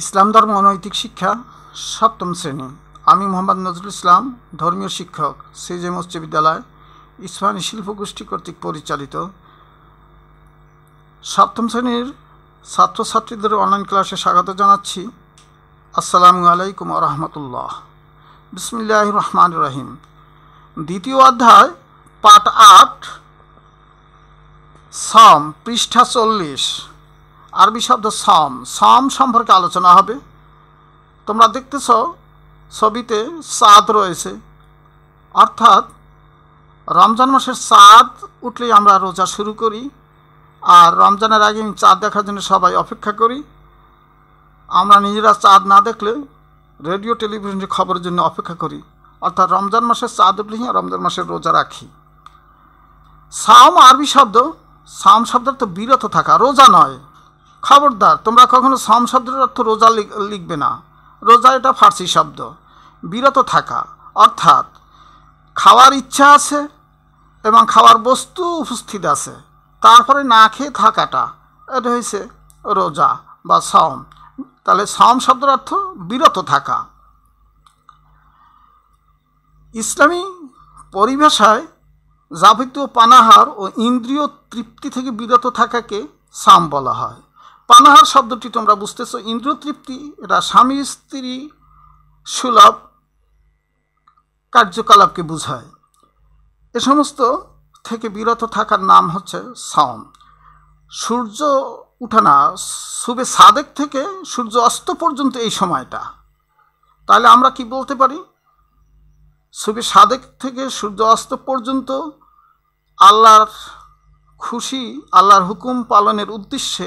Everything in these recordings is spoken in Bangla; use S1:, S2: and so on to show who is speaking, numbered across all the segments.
S1: ইসলাম ধর্ম অনৈতিক শিক্ষা সপ্তম শ্রেণী আমি মোহাম্মদ নজরুল ইসলাম ধর্মীয় শিক্ষক সিজেম মসজিদ বিদ্যালয় ইসমানি শিল্পগোষ্ঠী কর্তৃক পরিচালিত সপ্তম শ্রেণীর ছাত্রছাত্রীদের অনলাইন ক্লাসে স্বাগত জানাচ্ছি আসসালামু আলাইকুম রহমতুল্লাহ বিসমিল্লাহ রহমান রহিম দ্বিতীয় অধ্যায় পাঠ আট সম পৃষ্ঠা চল্লিশ আরবি শব্দ সাম সাম সম্পর্কে আলোচনা হবে তোমরা দেখতেছ ছবিতে সাদ রয়েছে অর্থাৎ রমজান মাসের চাঁদ উঠলেই আমরা রোজা শুরু করি আর রমজানের আগে আমি চাঁদ দেখার জন্য সবাই অপেক্ষা করি আমরা নিজেরা চাঁদ না দেখলে রেডিও টেলিভিশনের খবরের জন্য অপেক্ষা করি অর্থাৎ রমজান মাসের চাঁদ উঠলেই রমজান মাসের রোজা রাখি সাম আরবি শব্দ সাম শব্দের তো বিরত থাকা রোজা নয় খবরদার তোমরা কখনো সম শব্দের অর্থ রোজা লিখবে না রোজা এটা ফার্সি শব্দ বিরত থাকা অর্থাৎ খাওয়ার ইচ্ছা আছে এবং খাওয়ার বস্তু উপস্থিত আছে তারপরে না খেয়ে থাকাটা এটা হয়েছে রোজা বা সম তাহলে সম শব্দের অর্থ বিরত থাকা ইসলামী পরিভাষায় যাবতীয় পানাহার ও ইন্দ্রিয় তৃপ্তি থেকে বিরত থাকাকে সাম বলা হয় পানাহার শব্দটি তোমরা বুঝতেছো ইন্দ্রতৃপ্তি এটা স্বামী স্ত্রী সুলভ কার্যকলাপকে বোঝায় এ সমস্ত থেকে বিরত থাকার নাম হচ্ছে সাওম সূর্য উঠানা শুভে সুবে সাদেক থেকে সূর্য অস্ত পর্যন্ত এই সময়টা তাহলে আমরা কি বলতে পারি সুবে সাদেক থেকে সূর্য অস্ত পর্যন্ত আল্লাহর খুশি আল্লাহর হুকুম পালনের উদ্দেশ্যে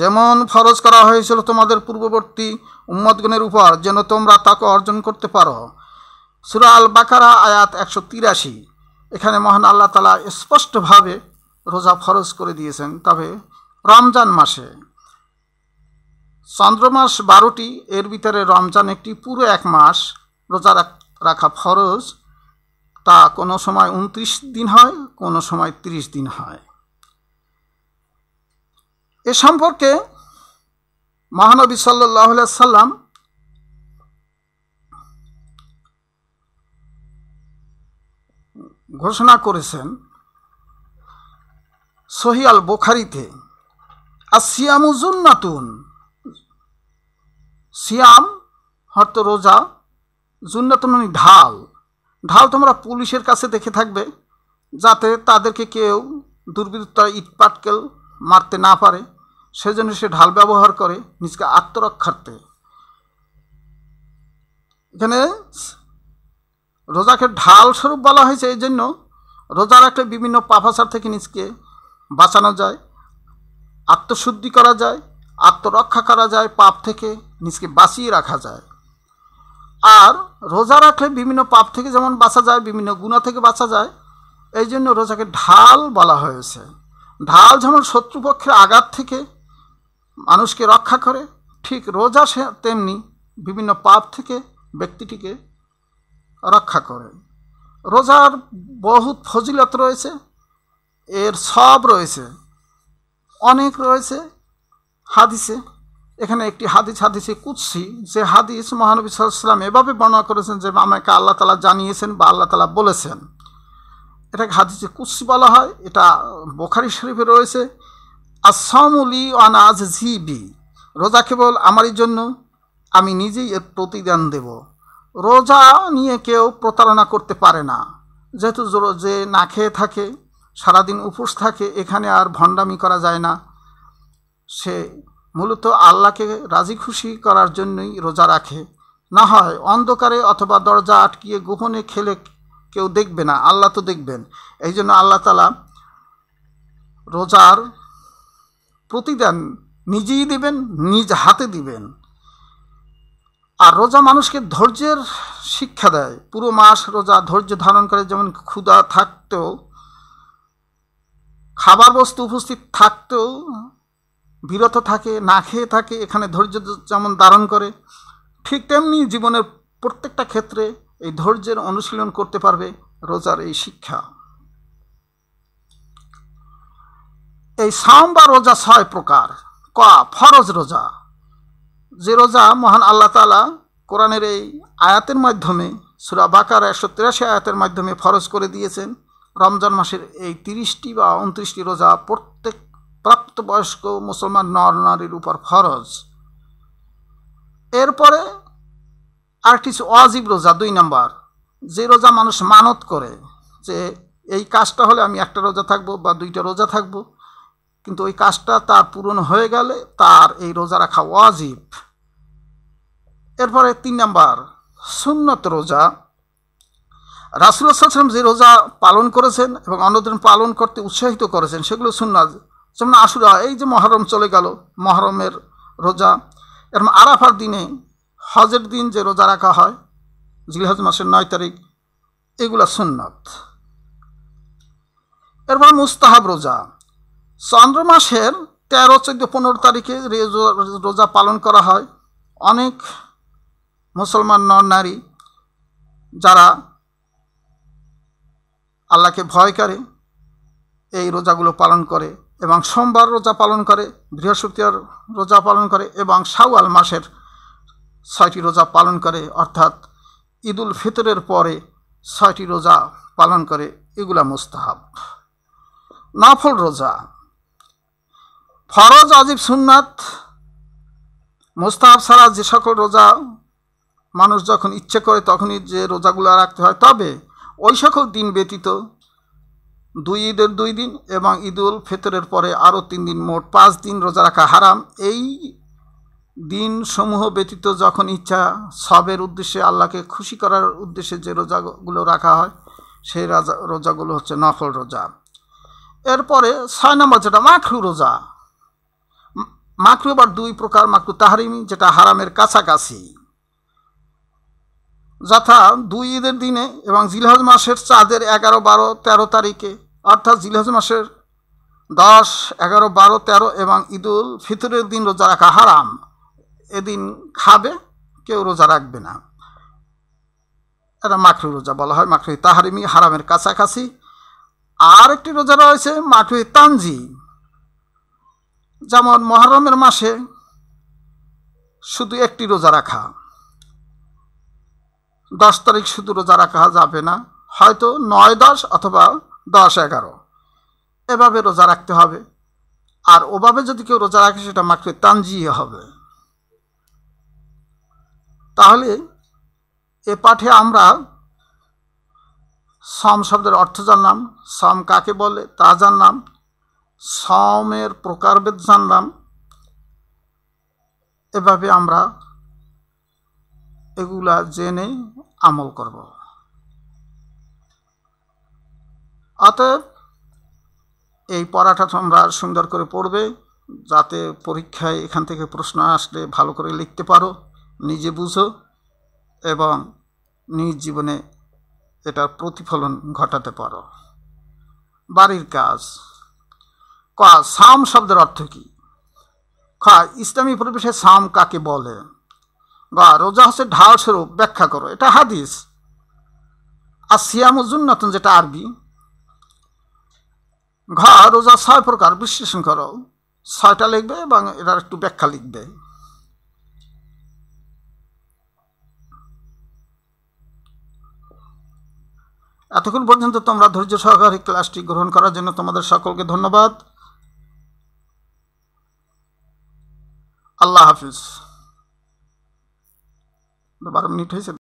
S1: যেমন ফরজ করা হয়েছিল তোমাদের পূর্ববর্তী উম্মদগণের উপর যেন তোমরা তাকে অর্জন করতে পারো সুরা আল বাকারা আয়াত একশো তিরাশি এখানে মহান আল্লাহ তালা স্পষ্টভাবে রোজা ফরজ করে দিয়েছেন তবে রমজান মাসে চন্দ্রমাস বারোটি এর ভিতরে রমজান একটি পুরো এক মাস রোজা রাখা ফরজ তা কোনো সময় উনত্রিশ দিন হয় কোনো সময় তিরিশ দিন হয় এ সম্পর্কে মহানবী সাল্লাহ সাল্লাম ঘোষণা করেছেন সহিয়াল বোখারিতে আর সিয়ামুজুন নাতুন সিয়াম হত রোজা জুন্নাতুন মানে ঢাল ঢাল তোমরা পুলিশের কাছে দেখে থাকবে যাতে তাদেরকে কেউ দুর্বৃত্তরা ইট পাটকেল মারতে না পারে সেজন্য সে ঢাল ব্যবহার করে নিজকে আত্মরক্ষার্থে এখানে রোজাকে ঢাল স্বরূপ বলা হয়েছে এই জন্য রোজা রাখলে বিভিন্ন পাফাসার থেকে নিজকে বাঁচানো যায় আত্মশুদ্ধি করা যায় আত্মরক্ষা করা যায় পাপ থেকে নিজকে বাঁচিয়ে রাখা যায় আর রোজা রাখলে বিভিন্ন পাপ থেকে যেমন বাঁচা যায় বিভিন্ন গুণা থেকে বাঁচা যায় এই জন্য রোজাকে ঢাল বলা হয়েছে ঢাল যেমন শত্রুপক্ষের আঘাত থেকে মানুষকে রক্ষা করে ঠিক রোজা সে তেমনি বিভিন্ন পাপ থেকে ব্যক্তিটিকে রক্ষা করে রোজার বহুত ফজিলত রয়েছে এর সব রয়েছে অনেক রয়েছে হাদিসে এখানে একটি হাদিস হাদিসে কুৎসি যে হাদিস মহানবী সাল্লাম এভাবে বর্ণনা করেছেন যে আমাকে আল্লাহ তালা জানিয়েছেন বা আল্লাহ তালা বলেছেন এটাকে হাদিসে কুৎসি বলা হয় এটা বোখারি শরীফে রয়েছে আসামলি অনাজ জিবি রোজা কেবল আমারই জন্য আমি নিজেই এর প্রতিদান দেব রোজা নিয়ে কেউ প্রতারণা করতে পারে না যেহেতু যে না খেয়ে থাকে সারাদিন উপোস থাকে এখানে আর ভণ্ডামি করা যায় না সে মূলত আল্লাহকে রাজি খুশি করার জন্যই রোজা রাখে না হয় অন্ধকারে অথবা দরজা আটকিয়ে গোপনে খেলে কেউ দেখবে না আল্লাহ তো দেখবেন এই জন্য আল্লাহ রোজার প্রতিদান নিজেই দিবেন নিজ হাতে দিবেন আর রোজা মানুষকে ধৈর্যের শিক্ষা দেয় পুরো মাস রোজা ধৈর্য ধারণ করে যেমন ক্ষুধা থাকতেও খাবার বস্তু উপস্থিত থাকতেও বিরত থাকে না খেয়ে থাকে এখানে ধৈর্য যেমন ধারণ করে ঠিক তেমনি জীবনের প্রত্যেকটা ক্ষেত্রে এই ধৈর্যের অনুশীলন করতে পারবে রোজার এই শিক্ষা এই সাম বা রোজা ছয় প্রকার ক ফরজ রোজা যে রোজা মহান আল্লাহ তালা কোরআনের এই আয়াতের মাধ্যমে সুরা বাকার একশো তিরাশি আয়াতের মাধ্যমে ফরজ করে দিয়েছেন রমজান মাসের এই তিরিশটি বা উনত্রিশটি রোজা প্রত্যেক প্রাপ্তবয়স্ক মুসলমান নর নারীর উপর ফরজ এরপরে আর কিছু অজীব রোজা দুই নম্বর যে রোজা মানুষ মানত করে যে এই কাজটা হলে আমি একটা রোজা থাকবো বা দুইটা রোজা থাকবো কিন্তু ওই কাজটা তার পূরণ হয়ে গেলে তার এই রোজা রাখা ওয়াজিব এরপরে তিন নাম্বার সুন্নত রোজা রাসুল্লাহ সাল্লাম যে রোজা পালন করেছেন এবং অন্যদিন পালন করতে উৎসাহিত করেছেন সেগুলো সুন্নাত যেমন আশুরা এই যে মহরম চলে গেল মহরমের রোজা এরকম মানে আরাফার দিনে হজের দিন যে রোজা রাখা হয় জিলহজ মাসের নয় তারিখ এগুলো সুন্নত এরপর মুস্তাহাব রোজা চন্দ্র মাসের তেরো চোদ্দ পনেরো তারিখে রোজা পালন করা হয় অনেক মুসলমান নর নারী যারা আল্লাহকে ভয় করে এই রোজাগুলো পালন করে এবং সোমবার রোজা পালন করে বৃহস্পতিবার রোজা পালন করে এবং শাওয়াল মাসের ছয়টি রোজা পালন করে অর্থাৎ ঈদুল ফিতরের পরে ছয়টি রোজা পালন করে এগুলা মুস্তাহাব নাফল রোজা ফরজ আজিব সুন্নাত মোস্তাহাব ছাড়া যে সকল রোজা মানুষ যখন ইচ্ছে করে তখনই যে রোজাগুলো রাখতে হয় তবে ওই সকল দিন ব্যতীত দুই ঈদের দুই দিন এবং ঈদ উল পরে আরও তিন দিন মোট পাঁচ দিন রোজা রাখা হারাম এই দিন সমূহ ব্যতীত যখন ইচ্ছা সবের উদ্দেশ্যে আল্লাহকে খুশি করার উদ্দেশ্যে যে রোজাগুলো রাখা হয় সেই রাজা রোজাগুলো হচ্ছে নফল রোজা এরপরে ছয় নম্বর যেটা মাখরু রোজা মাকরু আবার দুই প্রকার মাকরু তাহারিমি যেটা হারামের কাছাকাছি যথা দুই ঈদের দিনে এবং জিলহজ মাসের চাঁদের এগারো বারো তেরো তারিখে অর্থাৎ জিলহজ মাসের দশ এগারো বারো তেরো এবং ঈদুল ফিতরের দিন রোজা রাখা হারাম এদিন খাবে কেউ রোজা রাখবে না এটা মাখরু রোজা বলা হয় মাখরু তাহারিমি হারামের কাছাকাছি আর একটি রোজা রয়েছে মাখরু তানজি যেমন মহরমের মাসে শুধু একটি রোজা রাখা দশ তারিখ শুধু রোজা রাখা যাবে না হয়তো নয় দশ অথবা দশ এগারো এভাবে রোজা রাখতে হবে আর ওভাবে যদি কেউ রোজা রাখে সেটা মাকে তানজিয়ে হবে তাহলে এ পাঠে আমরা সম শব্দের অর্থ জানলাম সম কাকে বলে তা জানলাম সমের প্রকারভেদ জানলাম এভাবে আমরা এগুলা জেনে আমল করব অতএব এই পড়াটা তোমরা সুন্দর করে পড়বে যাতে পরীক্ষায় এখান থেকে প্রশ্ন আসলে ভালো করে লিখতে পারো নিজে বুঝো এবং নিজ জীবনে এটার প্রতিফলন ঘটাতে পারো বাড়ির কাজ ক সাম শব্দের অর্থ কী খ ইসলামী পরিবেশে সাম কাকে বলে গ রোজা হচ্ছে ঢাল স্বরূপ ব্যাখ্যা করো এটা হাদিস আর সিয়ামুজুন নতুন যেটা আরবি ঘ রোজা ছয় প্রকার বিশ্লেষণ করো ছয়টা লিখবে এবং এটার একটু ব্যাখ্যা লিখবে এতক্ষণ পর্যন্ত তোমরা ধৈর্য সহকারে ক্লাসটি গ্রহণ করার জন্য তোমাদের সকলকে ধন্যবাদ আল্লাহ হাফিজ বারো মিনিট হয়েছে